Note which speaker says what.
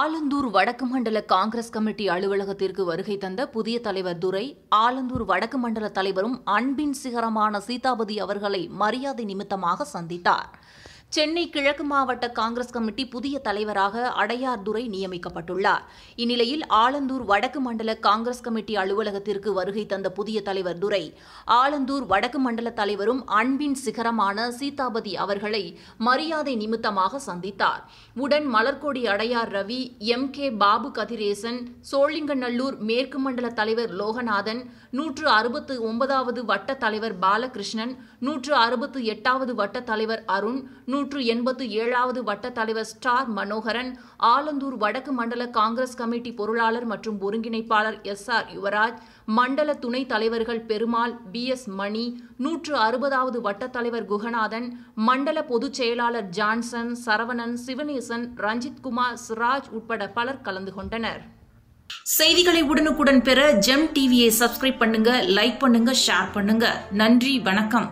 Speaker 1: ஆலந்தூர் வடக்கு மண்டல காங்கிரஸ் கமிட்டி அலுவலகத்திற்கு வருகை தந்த புதிய தலைவர் துரை ஆலந்தூர் வடக்கு மண்டல தலைவரும் அன்பின் சிகரமான சீதாபதி அவர்களை மரியாதை நிமித்தமாக சந்தித்தார் சென்னை கிழக்கு மாவட்ட காங்கிரஸ் கமிட்டி புதிய தலைவராக அடையார் துரை நியமிக்கப்பட்டுள்ளார் இந்நிலையில் ஆலந்தூர் வடக்கு மண்டல காங்கிரஸ் கமிட்டி அலுவலகத்திற்கு வருகை தந்த புதிய தலைவர் துரை ஆலந்தூர் வடக்கு மண்டல தலைவரும் அன்பின் சிகரமான சீதாபதி அவர்களை மரியாதை நிமித்தமாக சந்தித்தார் உடன் மலர்கொடி அடையார் ரவி எம் கே பாபு கதிரேசன் சோழிங்கநல்லூர் மேற்கு மண்டல தலைவர் லோகநாதன் நூற்று அறுபத்து ஒன்பதாவது வட்ட தலைவர் பாலகிருஷ்ணன் நூற்று அறுபத்து எட்டாவது வட்ட தலைவர் அருண் இருநூற்று எண்பத்து ஏழாவது வட்ட தலைவர் ஸ்டார் மனோகரன் ஆலந்தூர் வடக்கு மண்டல காங்கிரஸ் கமிட்டி பொருளாளர் மற்றும் ஒருங்கிணைப்பாளர் எஸ் ஆர் யுவராஜ் மண்டல துணைத் தலைவர்கள் பெருமாள் பி எஸ் மணி நூற்று அறுபதாவது வட்டத் தலைவர் குகநாதன் மண்டல பொதுச் செயலாளர் ஜான்சன் சரவணன் சிவனேசன் ரஞ்சித்குமார் சிராஜ் உட்பட பலர் கலந்து கொண்டனர் செய்திகளை உடனுக்குடன் பெற ஜெம் டிவியை சப்ஸ்கிரைப் பண்ணுங்க லைக் பண்ணுங்க ஷேர் பண்ணுங்க நன்றி வணக்கம்